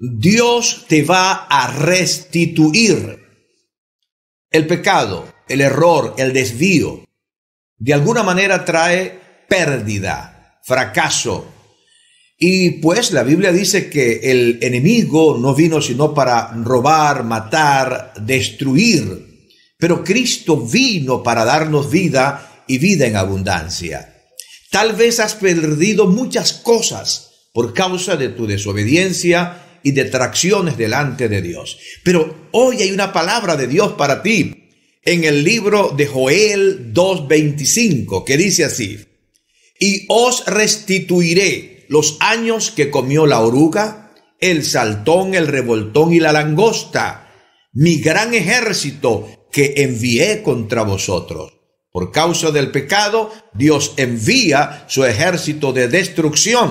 Dios te va a restituir el pecado, el error, el desvío. De alguna manera trae pérdida, fracaso. Y pues la Biblia dice que el enemigo no vino sino para robar, matar, destruir. Pero Cristo vino para darnos vida y vida en abundancia. Tal vez has perdido muchas cosas por causa de tu desobediencia y detracciones delante de Dios. Pero hoy hay una palabra de Dios para ti en el libro de Joel 2.25 que dice así, y os restituiré los años que comió la oruga, el saltón, el revoltón y la langosta, mi gran ejército que envié contra vosotros. Por causa del pecado, Dios envía su ejército de destrucción